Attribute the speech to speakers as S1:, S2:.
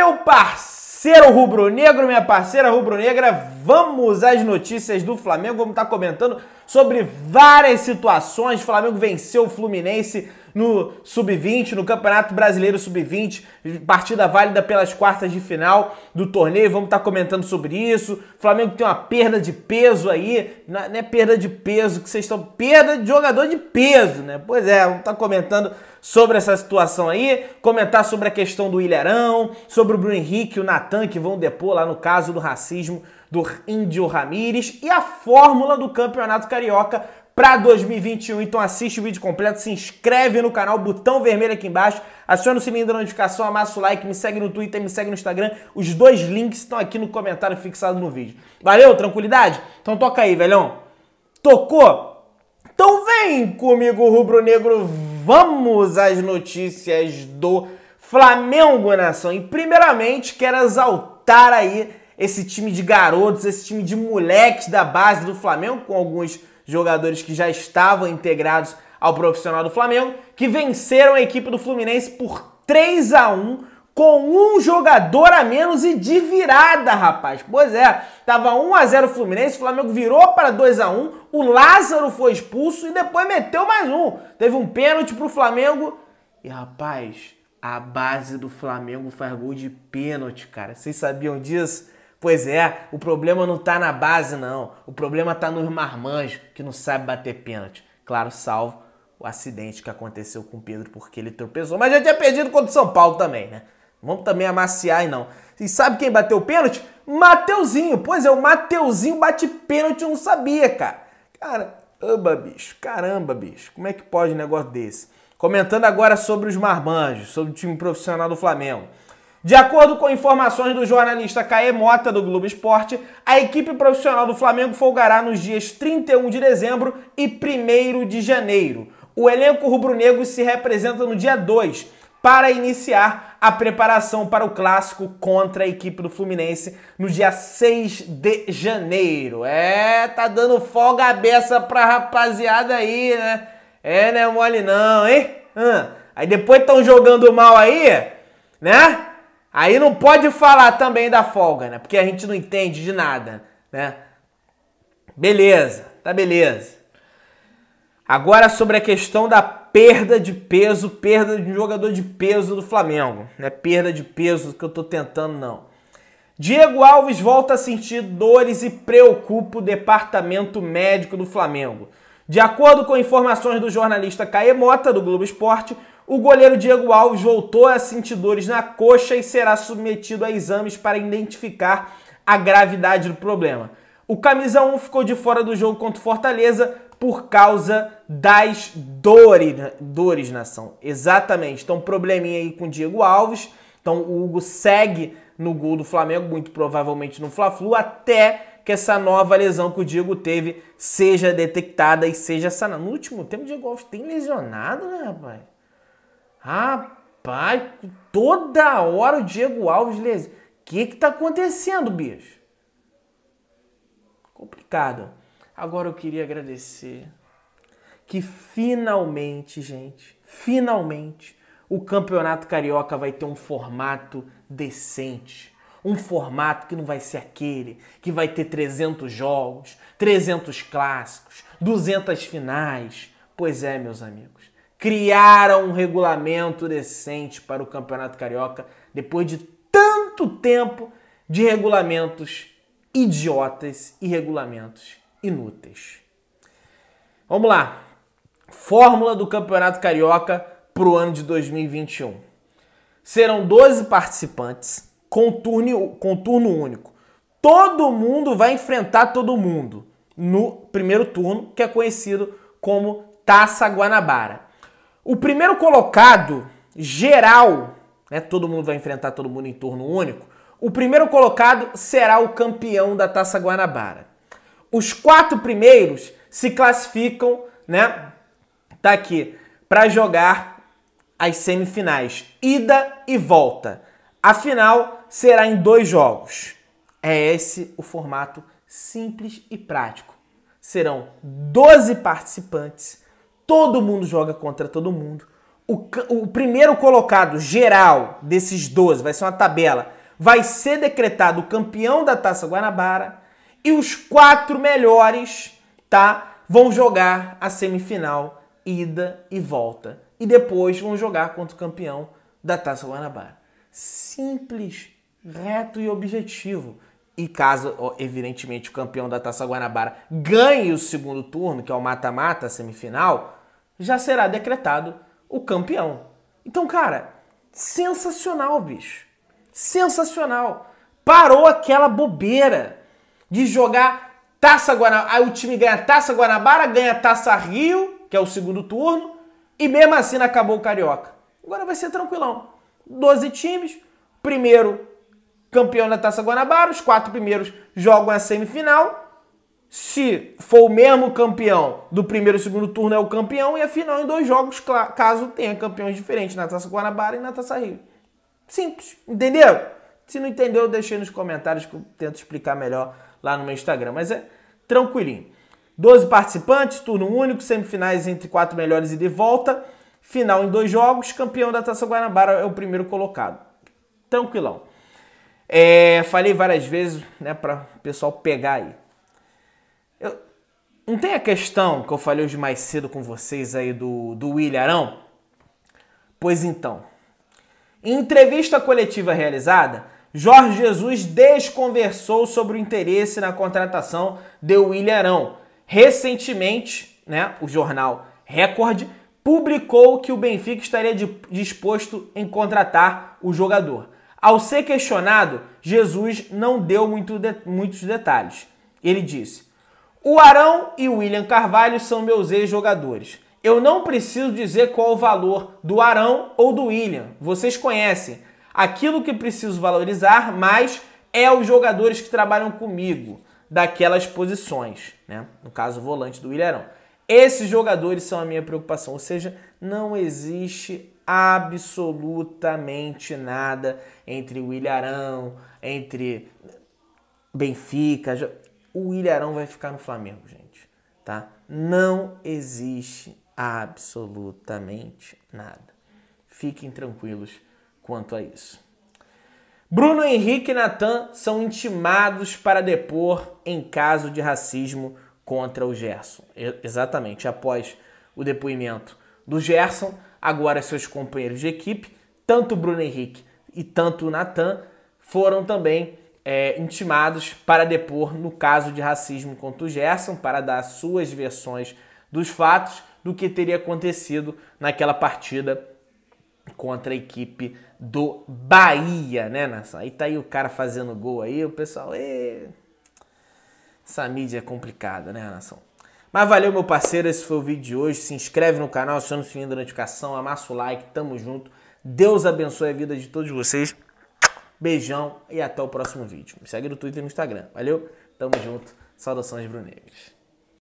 S1: meu parceiro rubro-negro, minha parceira rubro-negra, vamos às notícias do Flamengo. Vamos estar tá comentando sobre várias situações. O Flamengo venceu o Fluminense no Sub-20, no Campeonato Brasileiro Sub-20, partida válida pelas quartas de final do torneio, vamos estar tá comentando sobre isso. O Flamengo tem uma perda de peso aí, é, não é perda de peso que vocês estão, perda de jogador de peso, né? Pois é, vamos estar tá comentando sobre essa situação aí, comentar sobre a questão do Ilharão, sobre o Bruno Henrique e o Natan que vão depor lá no caso do racismo do Índio Ramírez e a fórmula do Campeonato Carioca para 2021. Então assiste o vídeo completo, se inscreve no canal, botão vermelho aqui embaixo, aciona o sininho da notificação, amassa o like, me segue no Twitter, me segue no Instagram. Os dois links estão aqui no comentário fixado no vídeo. Valeu, tranquilidade? Então toca aí, velhão. Tocou? Então vem comigo, rubro-negro. Vamos às notícias do Flamengo, nação. E primeiramente quero exaltar aí esse time de garotos, esse time de moleques da base do Flamengo, com alguns jogadores que já estavam integrados ao profissional do Flamengo, que venceram a equipe do Fluminense por 3 a 1 com um jogador a menos e de virada, rapaz. Pois é, tava 1 a 0 o Fluminense, o Flamengo virou para 2 a 1, o Lázaro foi expulso e depois meteu mais um. Teve um pênalti pro Flamengo e rapaz, a base do Flamengo faz gol de pênalti, cara. Vocês sabiam disso? Pois é, o problema não tá na base, não. O problema tá nos marmanjos, que não sabe bater pênalti. Claro, salvo o acidente que aconteceu com o Pedro, porque ele tropeçou. Mas já tinha perdido contra o São Paulo também, né? Vamos também amaciar e não. E sabe quem bateu o pênalti? Mateuzinho. Pois é, o Mateuzinho bate pênalti, eu não sabia, cara. Cara, Aba, bicho. Caramba, bicho. Como é que pode um negócio desse? Comentando agora sobre os marmanjos, sobre o time profissional do Flamengo. De acordo com informações do jornalista Caê Mota do Globo Esporte, a equipe profissional do Flamengo folgará nos dias 31 de dezembro e 1 de janeiro. O elenco rubro-negro se representa no dia 2 para iniciar a preparação para o clássico contra a equipe do Fluminense no dia 6 de janeiro. É, tá dando folga a beça pra rapaziada aí, né? É, né, mole não, hein? Hum. Aí depois estão jogando mal aí, né? Aí não pode falar também da folga, né? Porque a gente não entende de nada, né? Beleza, tá beleza. Agora sobre a questão da perda de peso, perda de um jogador de peso do Flamengo. Não é perda de peso que eu tô tentando, não. Diego Alves volta a sentir dores e preocupa o departamento médico do Flamengo. De acordo com informações do jornalista Caemota, do Globo Esporte, o goleiro Diego Alves voltou a sentir dores na coxa e será submetido a exames para identificar a gravidade do problema. O camisa 1 ficou de fora do jogo contra o Fortaleza por causa das dores, né? dores nação. Exatamente. Então, probleminha aí com o Diego Alves. Então, o Hugo segue no gol do Flamengo, muito provavelmente no Fla-Flu, até que essa nova lesão que o Diego teve seja detectada e seja sanada. No último tempo, o Diego Alves tem lesionado, né, rapaz? Rapaz, toda hora o Diego Alves lesa. O que que tá acontecendo, bicho? Complicado. Agora eu queria agradecer que finalmente, gente, finalmente o Campeonato Carioca vai ter um formato decente. Um formato que não vai ser aquele que vai ter 300 jogos, 300 clássicos, 200 finais. Pois é, meus amigos criaram um regulamento decente para o Campeonato Carioca depois de tanto tempo de regulamentos idiotas e regulamentos inúteis. Vamos lá. Fórmula do Campeonato Carioca para o ano de 2021. Serão 12 participantes com turno, com turno único. Todo mundo vai enfrentar todo mundo no primeiro turno, que é conhecido como Taça Guanabara. O primeiro colocado geral, né, todo mundo vai enfrentar todo mundo em turno único, o primeiro colocado será o campeão da Taça Guanabara. Os quatro primeiros se classificam, né? Tá aqui, para jogar as semifinais, ida e volta. A final será em dois jogos. É esse o formato simples e prático. Serão 12 participantes Todo mundo joga contra todo mundo. O, o primeiro colocado geral desses 12, vai ser uma tabela, vai ser decretado campeão da Taça Guanabara e os quatro melhores, tá? Vão jogar a semifinal, ida e volta. E depois vão jogar contra o campeão da Taça Guanabara. Simples, reto e objetivo. E caso, evidentemente, o campeão da Taça Guanabara ganhe o segundo turno, que é o mata-mata, a semifinal, já será decretado o campeão. Então, cara, sensacional, bicho. Sensacional. Parou aquela bobeira de jogar Taça Guanabara. Aí o time ganha Taça Guanabara, ganha Taça Rio, que é o segundo turno, e mesmo assim acabou o Carioca. Agora vai ser tranquilão. 12 times, primeiro campeão da Taça Guanabara, os quatro primeiros jogam a semifinal, se for o mesmo campeão do primeiro e segundo turno, é o campeão, e a final em dois jogos, caso tenha campeões diferentes, na Taça Guanabara e na Taça Rio. Simples, entendeu? Se não entendeu, deixei nos comentários que eu tento explicar melhor lá no meu Instagram, mas é tranquilinho. 12 participantes, turno único, semifinais entre quatro melhores e de volta, final em dois jogos, campeão da Taça Guanabara é o primeiro colocado. Tranquilão. É, falei várias vezes, né, para o pessoal pegar aí. Eu... Não tem a questão que eu falei hoje mais cedo com vocês aí do, do William Arão? Pois então, em entrevista coletiva realizada, Jorge Jesus desconversou sobre o interesse na contratação de William Arão. Recentemente, né, o jornal Record publicou que o Benfica estaria disposto em contratar o jogador. Ao ser questionado, Jesus não deu muito de, muitos detalhes. Ele disse: o Arão e o William Carvalho são meus ex-jogadores. Eu não preciso dizer qual o valor do Arão ou do William, vocês conhecem. Aquilo que preciso valorizar mais é os jogadores que trabalham comigo, daquelas posições, né? No caso, o volante do William Arão. Esses jogadores são a minha preocupação, ou seja, não existe absolutamente nada entre William Arão, entre Benfica, o Ilharão vai ficar no Flamengo, gente. Tá? Não existe absolutamente nada. Fiquem tranquilos quanto a isso. Bruno Henrique e Natan são intimados para depor em caso de racismo contra o Gerson. Exatamente, após o depoimento do Gerson, agora seus companheiros de equipe, tanto Bruno Henrique e tanto o Natan, foram também é, intimados para depor no caso de racismo contra o Gerson, para dar suas versões dos fatos do que teria acontecido naquela partida contra a equipe do Bahia, né, nação? Aí tá aí o cara fazendo gol aí, o pessoal, e... essa mídia é complicada, né, nação? Mas valeu, meu parceiro, esse foi o vídeo de hoje. Se inscreve no canal, aciona o sininho da notificação, amassa o like, tamo junto. Deus abençoe a vida de todos vocês. Beijão e até o próximo vídeo. Me segue no Twitter e no Instagram. Valeu, tamo junto. Saudações, Brunegras.